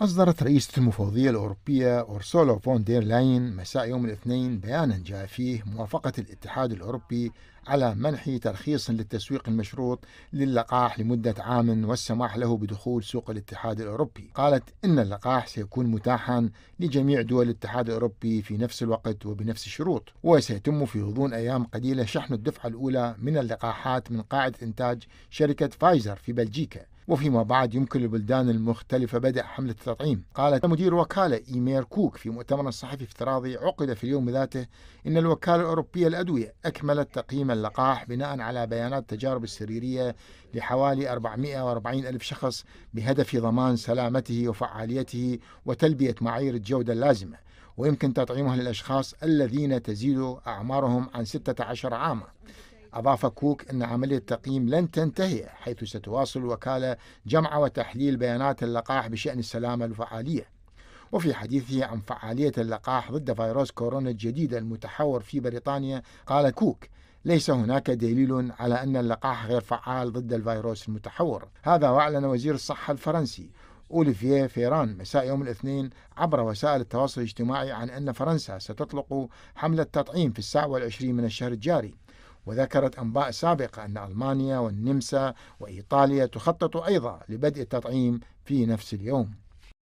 أصدرت رئيسة المفوضية الأوروبية أورسولا فون دير لاين مساء يوم الاثنين بيانا جاء فيه موافقة الاتحاد الأوروبي على منح ترخيص للتسويق المشروط للقاح لمدة عام والسماح له بدخول سوق الاتحاد الأوروبي قالت إن اللقاح سيكون متاحا لجميع دول الاتحاد الأوروبي في نفس الوقت وبنفس الشروط وسيتم في غضون أيام قليلة شحن الدفعة الأولى من اللقاحات من قاعدة إنتاج شركة فايزر في بلجيكا وفيما بعد يمكن للبلدان المختلفة بدء حملة التطعيم قالت مدير وكالة إيمير كوك في مؤتمر صحفي افتراضي عقد في اليوم ذاته إن الوكالة الأوروبية للأدوية أكملت تقييم اللقاح بناء على بيانات تجارب السريرية لحوالي 440 ألف شخص بهدف ضمان سلامته وفعاليته وتلبية معايير الجودة اللازمة ويمكن تطعيمها للأشخاص الذين تزيد أعمارهم عن 16 عاما أضاف كوك أن عملية التقييم لن تنتهي حيث ستواصل الوكالة جمع وتحليل بيانات اللقاح بشأن السلامة الفعالية وفي حديثه عن فعالية اللقاح ضد فيروس كورونا الجديد المتحور في بريطانيا قال كوك ليس هناك دليل على أن اللقاح غير فعال ضد الفيروس المتحور هذا وأعلن وزير الصحة الفرنسي أوليفيه فيران مساء يوم الاثنين عبر وسائل التواصل الاجتماعي عن أن فرنسا ستطلق حملة تطعيم في الساعة والعشرين من الشهر الجاري وذكرت أنباء سابقة أن ألمانيا والنمسا وإيطاليا تخطط أيضا لبدء التطعيم في نفس اليوم